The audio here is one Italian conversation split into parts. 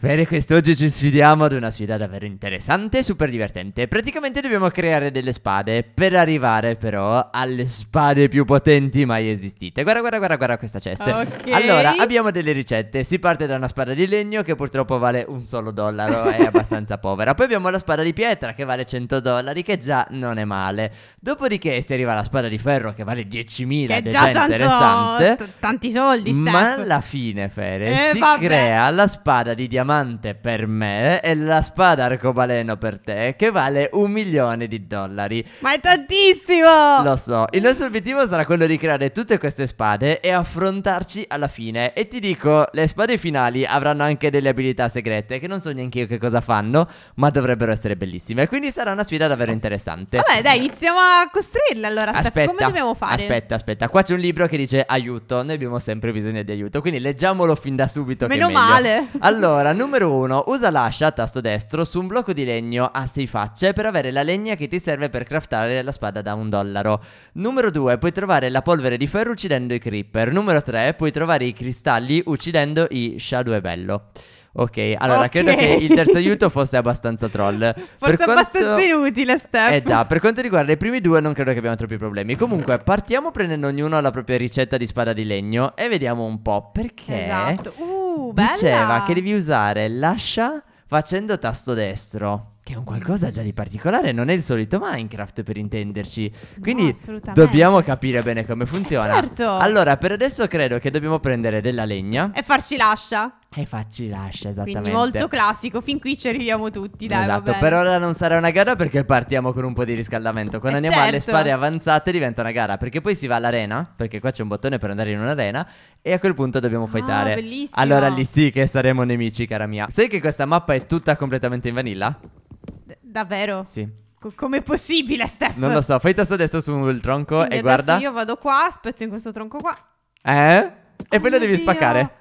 Bene, quest'oggi ci sfidiamo ad una sfida davvero interessante e super divertente. Praticamente dobbiamo creare delle spade per arrivare però alle spade più potenti mai esistite. Guarda, guarda, guarda, guarda questa cesta. Okay. Allora, abbiamo delle ricette. Si parte da una spada di legno che purtroppo vale un solo dollaro, è abbastanza povera. Poi abbiamo la spada di pietra che vale 100 dollari, che già non è male. Dopodiché si arriva alla spada di ferro che vale 10.000, che è già, tanto, interessante. tanti soldi, Steph. Ma alla fine, Fere, eh, si vabbè. crea la spada di diamante diamante per me e la spada arcobaleno per te che vale un milione di dollari. Ma è tantissimo! Lo so, il nostro obiettivo sarà quello di creare tutte queste spade e affrontarci alla fine. E ti dico, le spade finali avranno anche delle abilità segrete che non so neanche io che cosa fanno, ma dovrebbero essere bellissime. Quindi sarà una sfida davvero interessante. Vabbè dai, iniziamo a costruirle allora. Aspetta, come dobbiamo fare? Aspetta, aspetta, qua c'è un libro che dice aiuto, noi abbiamo sempre bisogno di aiuto, quindi leggiamolo fin da subito. Meno male. Allora, numero 1. Usa l'ascia, tasto destro, su un blocco di legno a 6 facce per avere la legna che ti serve per craftare la spada da un dollaro. Numero 2. Puoi trovare la polvere di ferro uccidendo i creeper. Numero 3. Puoi trovare i cristalli uccidendo i shadow e bello. Ok, allora okay. credo che il terzo aiuto fosse abbastanza troll. Forse quanto... abbastanza inutile, Steph. Eh già, per quanto riguarda i primi due non credo che abbiamo troppi problemi. Comunque, partiamo prendendo ognuno la propria ricetta di spada di legno e vediamo un po' perché... Esatto. Uh bella. Diceva che devi usare l'ascia facendo tasto destro. Che è un qualcosa già di particolare, non è il solito Minecraft per intenderci. Quindi no, dobbiamo capire bene come eh, funziona. Eh certo. Allora, per adesso credo che dobbiamo prendere della legna e farci l'ascia. E facci lascia, esattamente. Quindi molto classico, fin qui ci arriviamo tutti, dai, Esatto, per ora non sarà una gara perché partiamo con un po' di riscaldamento. Quando eh andiamo certo. alle spade avanzate diventa una gara, perché poi si va all'arena, perché qua c'è un bottone per andare in un'arena e a quel punto dobbiamo fightare. Ah, bellissimo. Allora lì sì che saremo nemici, cara mia. Sai che questa mappa è tutta completamente in vanilla? D- davvero? Sì. come è possibile, Steph? Non lo so, fai tasto adesso sul tronco Quindi e guarda. Io vado qua, aspetto in questo tronco qua. Eh? E oh poi lo devi Dio. spaccare.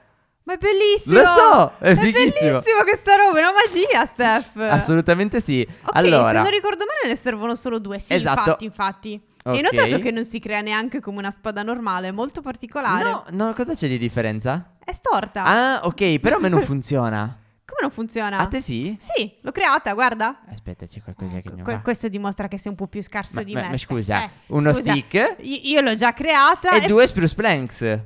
Ma è bellissimo! Lo so, è, è bellissimo questa roba, è una magia, Steph! Assolutamente sì. Ok, allora... se non ricordo male ne servono solo due, sì, esatto. infatti, infatti. Okay. Hai notato che non si crea neanche come una spada normale, è molto particolare. No, no, cosa c'è di differenza? È storta. Ah, ok, però a me non funziona. come non funziona? A te sì? Sì, l'ho creata, guarda. Aspetta, c'è qualcosa che non va. Questo dimostra che sei un po' più scarso ma, di ma, me. Ma scusa, eh, uno scusa, stick. Io, io l'ho già creata. E, e due spruce planks.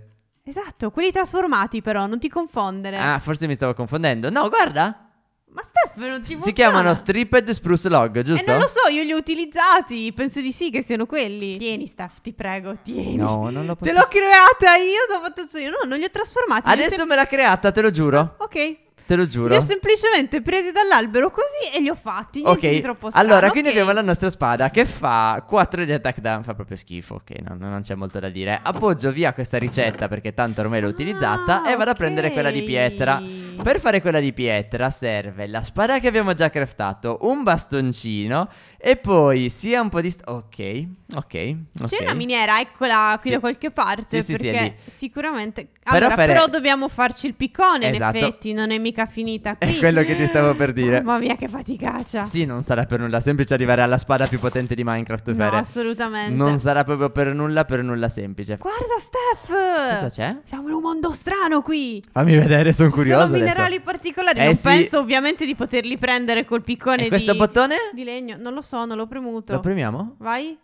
Esatto, quelli trasformati però, non ti confondere. Ah, forse mi stavo confondendo. No, guarda. Ma Stefano, ti Si chiamano Stripped Spruce Log, eh, giusto? Eh, non lo so, io li ho utilizzati. Penso di sì che siano quelli. Tieni, Steph, ti prego, tieni. No, non lo posso. Te l'ho creata io, t'ho fatto tutto io. No, non li ho trasformati. Adesso sem- me l'ha creata, te lo giuro. Ok. Te lo giuro. Li ho semplicemente presi dall'albero così e li ho fatti. Niente ok, troppo strano. allora quindi okay. abbiamo la nostra spada che fa 4 di attack down. Fa proprio schifo. Ok, no, non c'è molto da dire. Appoggio via questa ricetta perché tanto ormai l'ho ah, utilizzata. e vado okay. a prendere quella di pietra. Per fare quella di pietra serve la spada che abbiamo già craftato, un bastoncino e poi sia un po' di... St- ok, ok, okay. C'è una miniera, eccola qui sì. da qualche parte, sì, perché sì, sicuramente... Allora, però, per... però, dobbiamo farci il piccone, esatto. in effetti, non è mica finita qui. È quello che ti stavo per dire. Oh, mamma mia, che faticaccia. Cioè. Sì, non sarà per nulla semplice arrivare alla spada più potente di Minecraft, Fere. No, assolutamente. Non sarà proprio per nulla, per nulla semplice. Guarda, Steph! Cosa c'è? Siamo in un mondo strano qui! Fammi vedere, sono curioso sono minerali particolari. Eh non sì. penso ovviamente di poterli prendere col piccone. E questo di, bottone? Di legno. Non lo so, non l'ho premuto. Lo premiamo? Vai.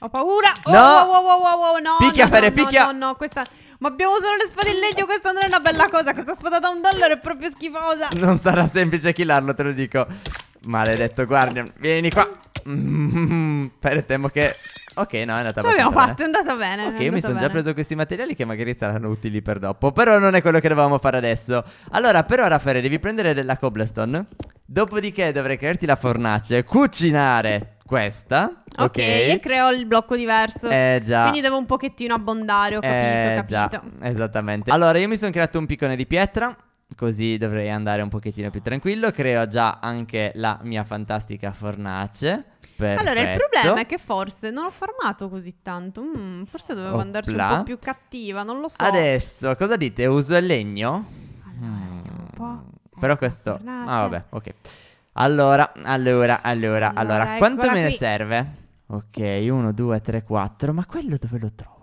Ho paura. Oh, no. Wow, wow, wow, wow, no. Picchia, no, Fere, no, picchia. No, no, no, questa... Ma abbiamo solo le spade in legno, questa non è una bella cosa. Questa spada da un dollaro è proprio schifosa. Non sarà semplice killarlo, te lo dico. Maledetto guardian. Vieni qua. Mm, temo che... Ok, no, è andata bene. abbiamo fatto, è andata bene. Ok, mi sono già preso questi materiali che magari saranno utili per dopo. Però non è quello che dovevamo fare adesso. Allora, per ora, Ferre, devi prendere della cobblestone. Dopodiché dovrei crearti la fornace, cucinare questa. Ok, okay. e creo il blocco diverso. Eh già. Quindi devo un pochettino abbondare, ho capito, eh, ho capito. Già, esattamente. Allora, io mi sono creato un piccone di pietra. Così dovrei andare un pochettino più tranquillo. Creo già anche la mia fantastica fornace. Perfetto. Allora, il problema è che forse non ho farmato così tanto. Mm, forse dovevo Opla. andarci un po' più cattiva, non lo so. Adesso, cosa dite? Uso il legno? Allora, mm. Però questo... Tornace. Ah, vabbè, ok. Allora, allora, allora, allora. allora. Quanto me qui. ne serve? Ok, 1, 2, 3, 4. Ma quello dove lo trovo?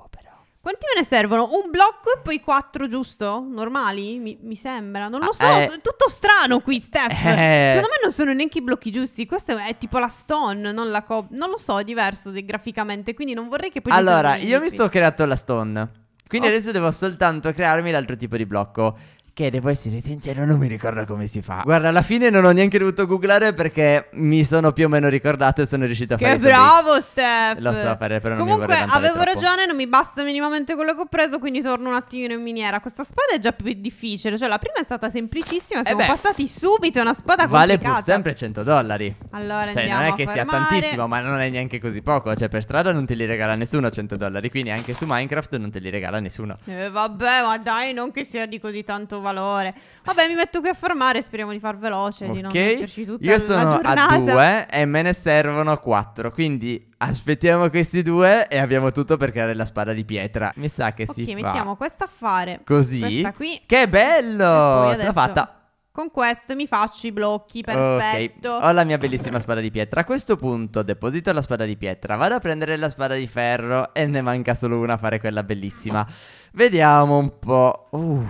Quanti me ne servono? Un blocco e poi quattro, giusto? Normali? Mi, mi sembra. Non lo ah, so. Eh, è tutto strano qui, Steph. Eh, Secondo me non sono neanche i blocchi giusti. Questa è tipo la stone, non la cop. Non lo so, è diverso graficamente. Quindi non vorrei che poi. Allora, io mi sto creando la stone. Quindi oh. adesso devo soltanto crearmi l'altro tipo di blocco. Che devo essere sincero, non mi ricordo come si fa. Guarda, alla fine non ho neanche dovuto googlare perché mi sono più o meno ricordato e sono riuscito a che fare. Che bravo, Steph! Lo so fare, però Comunque, non mi Comunque, avevo troppo. ragione, non mi basta minimamente quello che ho preso, quindi torno un attimino in miniera. Questa spada è già più difficile. Cioè, la prima è stata semplicissima. Eh siamo eh passati subito a una spada vale complicata. Vale pur sempre 100 dollari. Allora, cioè, non è che sia tantissimo, ma non è neanche così poco. Cioè, per strada non te li regala nessuno 100 dollari. Quindi anche su Minecraft non te li regala nessuno. Eh, vabbè, ma dai, non che sia di così tanto valore valore. Vabbè, mi metto qui a formare, speriamo di far veloce, okay. di non metterci tutta Io sono a due e me ne servono quattro, quindi aspettiamo questi due e abbiamo tutto per creare la spada di pietra. Mi sa che okay, si fa. Ok, mettiamo questa a fare. Così. Questa qui. Che bello! Ce l'ho fatta. Con questo mi faccio i blocchi, perfetto. Ok, ho la mia bellissima spada di pietra. A questo punto deposito la spada di pietra, vado a prendere la spada di ferro e ne manca solo una a fare quella bellissima. Vediamo un po'. Uff. Uh.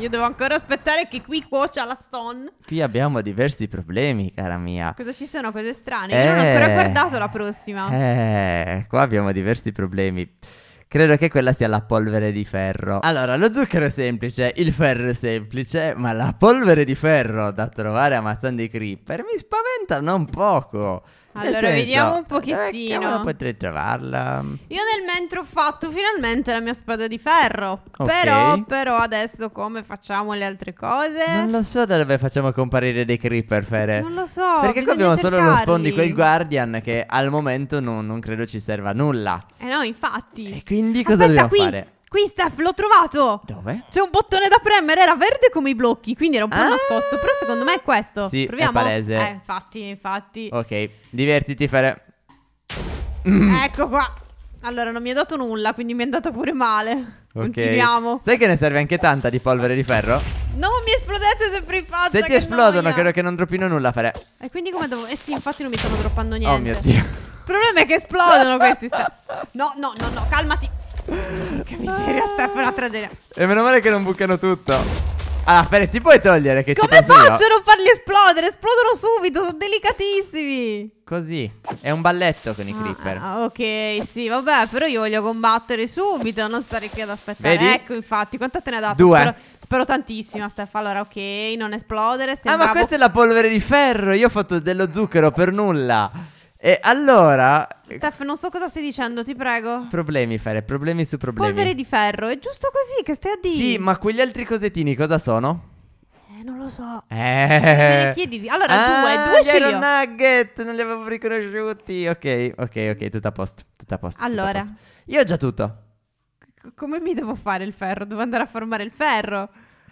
Io devo ancora aspettare che qui cuocia la Stone. Qui abbiamo diversi problemi, cara mia. Cosa ci sono? Cose strane? Eh, Io non ho ancora eh. guardato la prossima. Eh, qua abbiamo diversi problemi. Credo che quella sia la polvere di ferro. Allora, lo zucchero è semplice, il ferro è semplice, ma la polvere di ferro da trovare ammazzando i creeper mi spaventa non poco. Allora, senso, vediamo un pochettino. Eh, potrei trovarla. Io nel mentre ho fatto finalmente la mia spada di ferro. Okay. Però, però, adesso come facciamo le altre cose? Non lo so da dove facciamo comparire dei creeper, Fere. Non lo so. Perché qua abbiamo cercarli. solo lo spawn di quel guardian che al momento non, non credo ci serva a nulla. Eh no, infatti. E quindi cosa Aspetta, dobbiamo qui. fare? Qui Steph, l'ho trovato! Dove? C'è un bottone da premere, era verde come i blocchi, quindi era un po' ah, nascosto, però secondo me è questo. Sì, Proviamo? è palese. Eh, infatti, infatti. Ok, divertiti fare... Mm. Ecco qua. Allora, non mi ha dato nulla, quindi mi è andata pure male. Okay. Continuiamo. Sai che ne serve anche tanta di polvere di ferro? Non mi esplodete sempre in faccia. Se ti esplodono, noia. credo che non droppino nulla a fare. E quindi come devo. Eh sì, infatti non mi stanno droppando oh, niente. Oh mio dio. Il problema è che esplodono questi. Sta... No, no, no, no, calmati. Che miseria, Stefano, una tragedia. E meno male che non bucano tutto. Allora, Fede, ti puoi togliere che Come ci penso faccio a non farli esplodere? Esplodono subito, sono delicatissimi. Così, è un balletto con i ah, creeper. Ah, ok, sì, vabbè, però io voglio combattere subito, non stare qui ad aspettare. Vedi? Ecco, infatti, quanta te ne ha dato? Due. Spero, spero tantissima, Steph. Allora, ok, non esplodere. Ah, ma questa è la polvere di ferro, io ho fatto dello zucchero per nulla. E allora, Steph, non so cosa stai dicendo, ti prego. Problemi, Fere, problemi su problemi. Polvere di ferro, è giusto così che stai a dire. Sì, ma quegli altri cosettini cosa sono? Eh, non lo so. Eh. Me ne chiedi. Allora, ah, due, due ce li ho. nugget, non li avevo riconosciuti. Ok, ok, ok, tutto a posto, tutto a posto. Allora. A posto. Io ho già tutto. C- come mi devo fare il ferro? Devo andare a formare il ferro.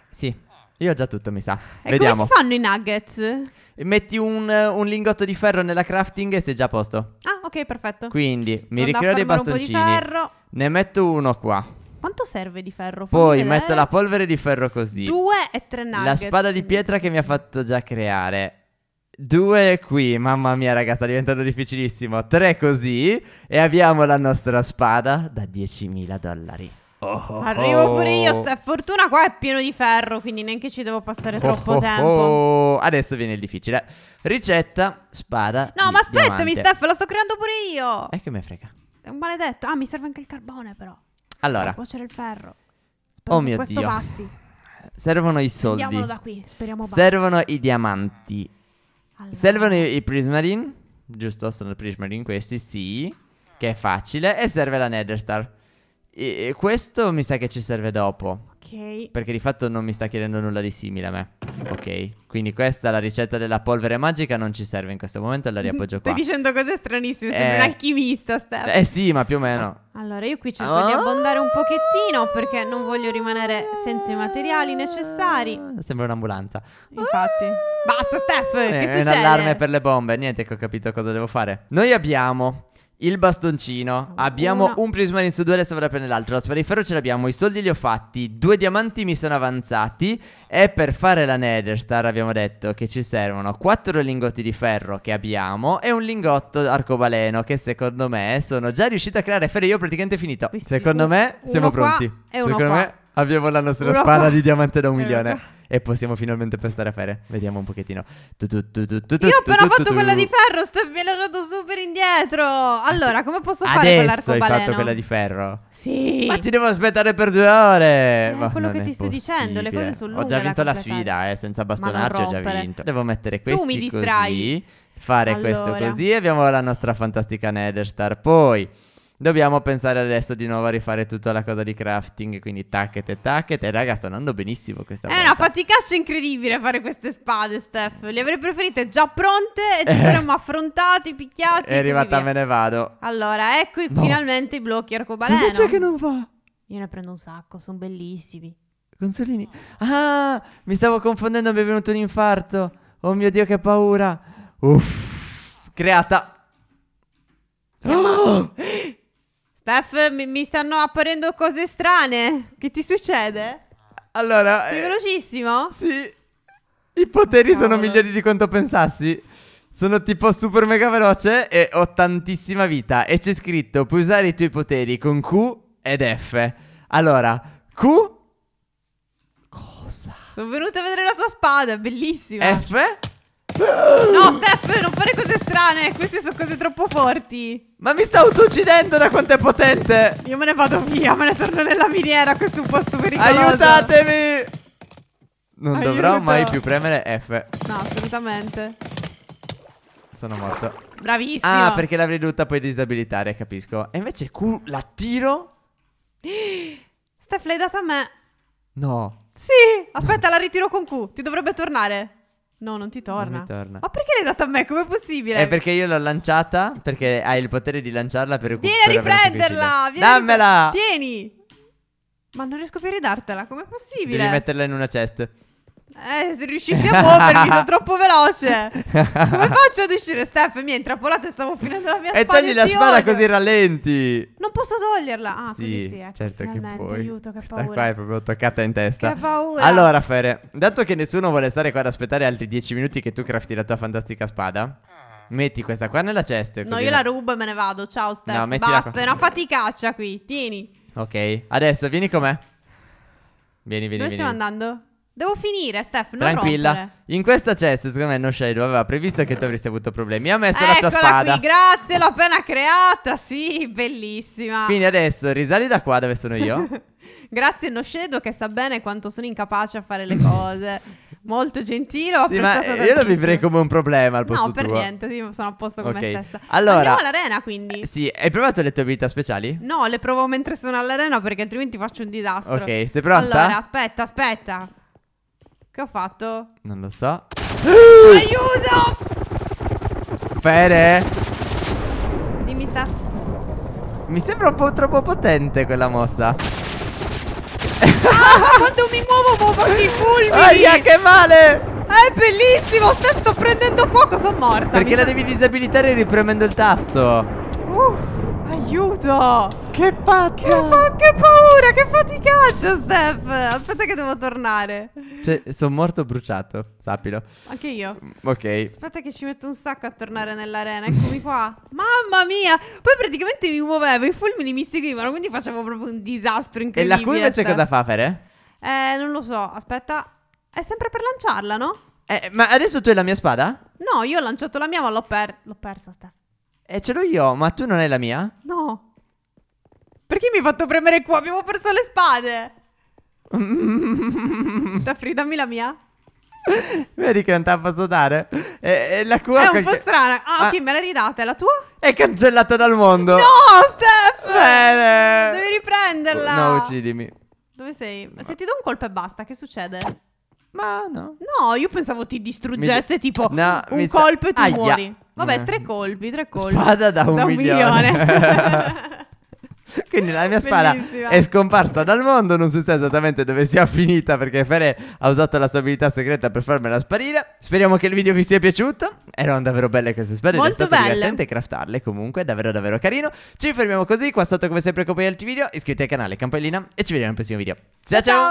Sì, io ho già tutto, mi sa. E Vediamo. come si fanno i nuggets? Metti un, un, lingotto di ferro nella crafting e sei già a posto ok, perfetto. Quindi mi ricreo dei bastoncini. Un po' di ferro. Ne metto uno qua. Quanto serve di ferro? Fammi Poi vedere. metto la polvere di ferro così. Due e tre nuggets. La spada di pietra che mi ha fatto già creare. Due qui, mamma mia raga, sta diventando difficilissimo. Tre così e abbiamo la nostra spada da 10.000 dollari. Oh, Arrivo pure io. Oh. Sta... Fortuna qua è pieno di ferro, quindi neanche ci devo passare oh, troppo oh, tempo. Oh. Adesso viene il difficile. Ricetta, spada. No, ma aspettami, diamante. Steph, lo sto creando pure io. E che me frega. È un maledetto. Ah, mi serve anche il carbone, però. Allora. Per cuocere il ferro. Spero oh mio questo Dio. basti. Servono i soldi. Andiamolo da qui, speriamo basti. Servono i diamanti. Allora. Servono i, i prismarine. Giusto, sono prismarine questi, sì. Che è facile. E serve la nether star. E questo mi sa che ci serve dopo. Ok. Perché di fatto non mi sta chiedendo nulla di simile a me. Ok. Quindi questa, la ricetta della polvere magica, non ci serve in questo momento, la riappoggio qua. Stai dicendo cose stranissime, eh... sembra un alchimista, Steph. Eh sì, ma più o meno. Allora, io qui cerco oh! di ah. abbondare un pochettino perché non voglio rimanere senza i materiali necessari. Ah, sembra un'ambulanza. Infatti. Ah. Basta, Steph, eh, che succede? È un allarme per le bombe, niente che ho capito cosa devo fare. Noi abbiamo il bastoncino. Abbiamo Una. un prismarino su due, adesso vado a prendere l'altro. La spada di ferro ce l'abbiamo, i soldi li ho fatti, due diamanti mi sono avanzati. E per fare la Nether abbiamo detto che ci servono quattro lingotti di ferro che abbiamo e un lingotto arcobaleno che secondo me sono già riuscito a creare. Ferro, io ho praticamente finito. Visti secondo me siamo pronti. Secondo qua. me Abbiamo la nostra spada di diamante da un milione. Ecco. E possiamo finalmente prestare a fare. Vediamo un pochettino. Tu, tu, tu, Io ho però fatto quella di ferro, Steph, mi hai lasciato super indietro. Allora, come posso fare Adesso con l'arcobaleno? Adesso hai fatto quella di ferro? Sì. Ma ti devo aspettare per due ore. Eh, Ma eh, quello che ti sto dicendo, le cose sono lunghe. Ho già vinto la, sfida, eh, senza bastonarci ho già vinto. Devo mettere questo. Tu mi distrai. Così, fare allora. questo così e abbiamo la nostra fantastica Nether Star. Poi... Dobbiamo pensare adesso di nuovo a rifare tutta la cosa di crafting, quindi tacchet e tacchet. E raga, sta andando benissimo questa È volta. una faticaccia incredibile fare queste spade, Steph. Le avrei preferite già pronte e ci eh. saremmo affrontati, picchiati. È arrivata, me ne vado. Allora, ecco no. finalmente i blocchi arcobaleno. Cosa c'è che non va? Io ne prendo un sacco, sono bellissimi. Consolini. Ah, mi stavo confondendo, mi è venuto un infarto. Oh mio Dio, che paura. Uff. Creata. Oh! Steph, mi, mi stanno apparendo cose strane. Che ti succede? Allora... Sei eh, velocissimo? Sì. I poteri oh, sono migliori di quanto pensassi. Sono tipo super mega veloce e ho tantissima vita. E c'è scritto, puoi usare i tuoi poteri con Q ed F. Allora, Q... Cosa? Sono venuta a vedere la tua spada, è bellissima. F... No, Steph, non fare cose strane. Queste sono cose troppo forti. Ma mi sta autouccidendo da quanto è potente. Io me ne vado via, me ne torno nella miniera. Questo è un posto pericoloso. Aiutatemi. Non Aiuto. dovrò mai più premere F. No, assolutamente. Sono morto. Bravissimo. Ah, perché l'avrei dovuta poi disabilitare, capisco. E invece Q la tiro. Steph, l'hai data a me. No. Sì. Aspetta, la ritiro con Q. Ti dovrebbe tornare. No, non ti torna. Non mi torna. Ma perché l'hai data a me? Com'è possibile? È perché io l'ho lanciata, perché hai il potere di lanciarla per Vieni a riprenderla! Vieni Dammela! Tieni! Ma non riesco più a ridartela, com'è possibile? Devi metterla in una chest. Eh, se riuscissi a muovermi, sono troppo veloce. Come faccio ad uscire, Steph? Mi è intrappolata e stavo finendo la mia spada. E togli la spada odio. così rallenti. Non posso toglierla. Ah, sì, così sì. Ecco, certo Finalmente, che puoi. Aiuto, che Questa paura. qua è proprio toccata in testa. Che paura. Allora, Fere, dato che nessuno vuole stare qua ad aspettare altri dieci minuti che tu crafti la tua fantastica spada. Metti questa qua nella cesta. No, io la rubo e me ne vado. Ciao, Steph. No, Basta, è una faticaccia qui. Tieni. Ok, adesso vieni con me. Vieni, vieni. Dove vieni. stiamo andando? Devo finire, Steph. Non Tranquilla. Rompere. In questa chest, secondo me, No Shadow aveva previsto che tu avresti avuto problemi. Ha messo Eccola la tua spada. Qui, grazie, l'ho appena creata. Sì, bellissima. Quindi adesso risali da qua dove sono io. grazie, No Shadow, che sa bene quanto sono incapace a fare le cose. Molto gentile, ho sì, apprezzato ma tantissimo. io lo vivrei come un problema al posto No, per tuo. niente, sì, sono a posto con okay. me stessa. Allora, Andiamo all'arena, quindi. Eh, sì, hai provato le tue abilità speciali? No, le provo mentre sono all'arena perché altrimenti faccio un disastro. Ok, sei pronta? Allora, aspetta, aspetta. Che ho fatto? Non lo so. Aiuto! Fede! Dimmi sta. Mi sembra un po' troppo potente quella mossa. Ah, quando mi muovo muovo anche i fulmini! Aia, che male! Ah, è bellissimo, Steph, sto prendendo fuoco, sono morta. Perché la devi disabilitare ripremendo il tasto? Uh. Aiuto! Che pazzo! Che, fa- che paura, che faticaccia, Steph! Aspetta che devo tornare. Cioè, sono morto bruciato, sappilo. Anche io. Mm, ok. Aspetta che ci metto un sacco a tornare nell'arena, eccomi qua. Mamma mia! Poi praticamente mi muovevo, i fulmini mi seguivano, quindi facevo proprio un disastro incredibile. E la curva c'è cosa fa, Fere? Eh, non lo so, aspetta. È sempre per lanciarla, no? Eh, ma adesso tu hai la mia spada? No, io ho lanciato la mia, ma l'ho per... persa, Steph. Eh, ce l'ho io, ma tu non hai la mia? No. Perché mi hai fatto premere qua? Abbiamo perso le spade. Staffri, dammi la mia. Vedi che non te la posso dare? È, è la tua. È un qualche... po' strana. Ah, ah. ok, ah. me la ridate. La tua? È cancellata dal mondo. No, Steph! Bene. Devi riprenderla. No, uccidimi. Dove sei? Ma se ti do un colpo e basta, che succede? Ma no. No, io pensavo ti distruggesse mi... tipo no, un colpo e tu Aia. muori. Vabbè, eh. tre colpi, tre colpi. Spada da un, da un milione. milione. Quindi la mia spada Bellissima. è scomparsa dal mondo, non si sa esattamente dove sia finita perché Fere ha usato la sua abilità segreta per farmela sparire. Speriamo che il video vi sia piaciuto. Erano eh davvero belle queste spade, Molto è stato belle. divertente craftarle comunque, davvero davvero carino. Ci fermiamo così, qua sotto come sempre come altri video, iscriviti al canale, campanellina e ci vediamo al prossimo video. ciao! ciao. ciao.